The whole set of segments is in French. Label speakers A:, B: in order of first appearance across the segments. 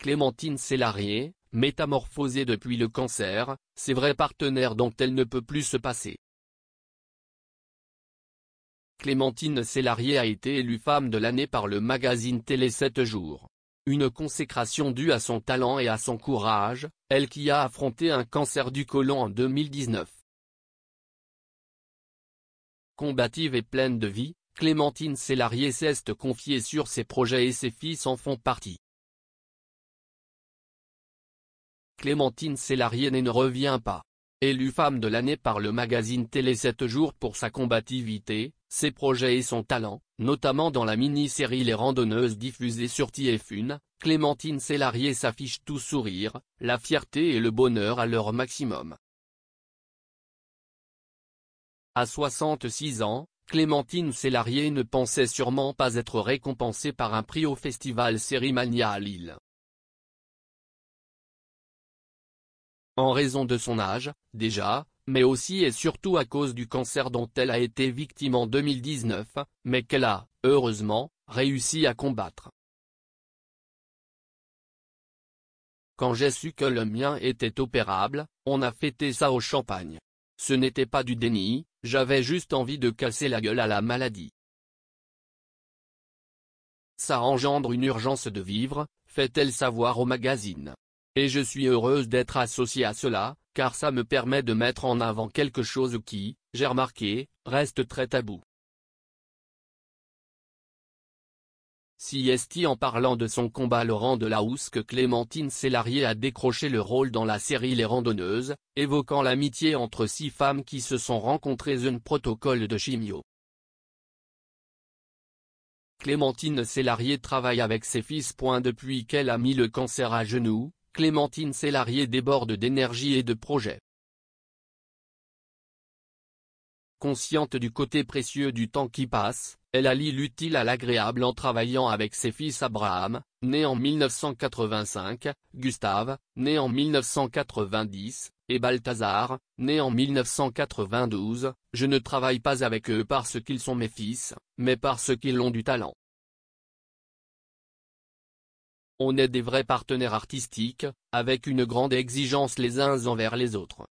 A: Clémentine Sélarié, métamorphosée depuis le cancer, ses vrais partenaires dont elle ne peut plus se passer. Clémentine Sélarié a été élue femme de l'année par le magazine Télé 7 jours. Une consécration due à son talent et à son courage, elle qui a affronté un cancer du côlon en 2019. Combative et pleine de vie, Clémentine Sélarié s'est confiée sur ses projets et ses fils en font partie. Clémentine Célarienne ne revient pas. Élue femme de l'année par le magazine Télé 7 jours pour sa combativité, ses projets et son talent, notamment dans la mini-série Les randonneuses diffusée sur TF1, Clémentine Célarier s'affiche tout sourire, la fierté et le bonheur à leur maximum. À 66 ans, Clémentine Célarier ne pensait sûrement pas être récompensée par un prix au festival Sérimania à Lille. en raison de son âge, déjà, mais aussi et surtout à cause du cancer dont elle a été victime en 2019, mais qu'elle a, heureusement, réussi à combattre. Quand j'ai su que le mien était opérable, on a fêté ça au champagne. Ce n'était pas du déni, j'avais juste envie de casser la gueule à la maladie. Ça engendre une urgence de vivre, fait-elle savoir au magazine. Et je suis heureuse d'être associée à cela, car ça me permet de mettre en avant quelque chose qui, j'ai remarqué, reste très tabou. Siesti en parlant de son combat Laurent Housse que Clémentine Sélarié a décroché le rôle dans la série Les Randonneuses, évoquant l'amitié entre six femmes qui se sont rencontrées une protocole de chimio. Clémentine Sélarié travaille avec ses fils. Depuis qu'elle a mis le cancer à genoux, Clémentine Célarier déborde d'énergie et de projets. Consciente du côté précieux du temps qui passe, elle allie l'utile à l'agréable en travaillant avec ses fils Abraham, né en 1985, Gustave, né en 1990, et Balthazar, né en 1992, je ne travaille pas avec eux parce qu'ils sont mes fils, mais parce qu'ils ont du talent. On est des vrais partenaires artistiques, avec une grande exigence les uns envers les autres.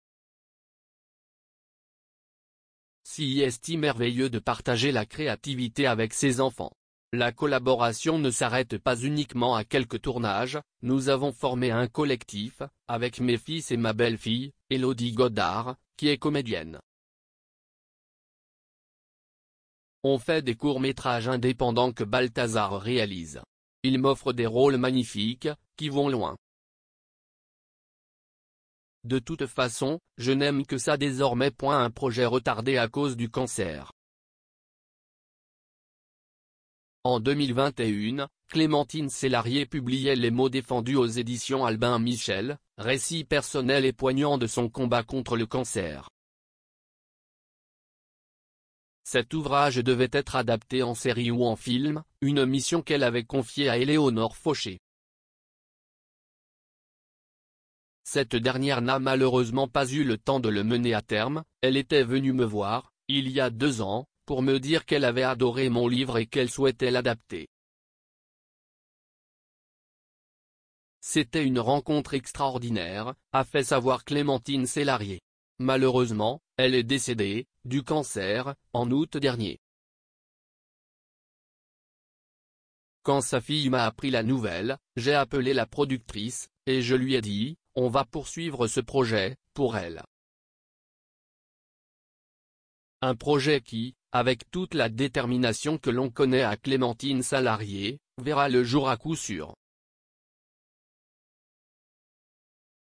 A: Si est merveilleux de partager la créativité avec ses enfants. La collaboration ne s'arrête pas uniquement à quelques tournages, nous avons formé un collectif, avec mes fils et ma belle-fille, Elodie Godard, qui est comédienne. On fait des courts-métrages indépendants que Balthazar réalise. Il m'offre des rôles magnifiques, qui vont loin. De toute façon, je n'aime que ça désormais. Point un projet retardé à cause du cancer. En 2021, Clémentine Sélarié publiait Les mots défendus aux éditions Albin Michel, récit personnel et poignant de son combat contre le cancer. Cet ouvrage devait être adapté en série ou en film, une mission qu'elle avait confiée à Éléonore Fauché. Cette dernière n'a malheureusement pas eu le temps de le mener à terme, elle était venue me voir, il y a deux ans, pour me dire qu'elle avait adoré mon livre et qu'elle souhaitait l'adapter. C'était une rencontre extraordinaire, a fait savoir Clémentine Sélarié. Malheureusement, elle est décédée, du cancer, en août dernier. Quand sa fille m'a appris la nouvelle, j'ai appelé la productrice, et je lui ai dit, on va poursuivre ce projet, pour elle. Un projet qui, avec toute la détermination que l'on connaît à Clémentine Salarié, verra le jour à coup sûr.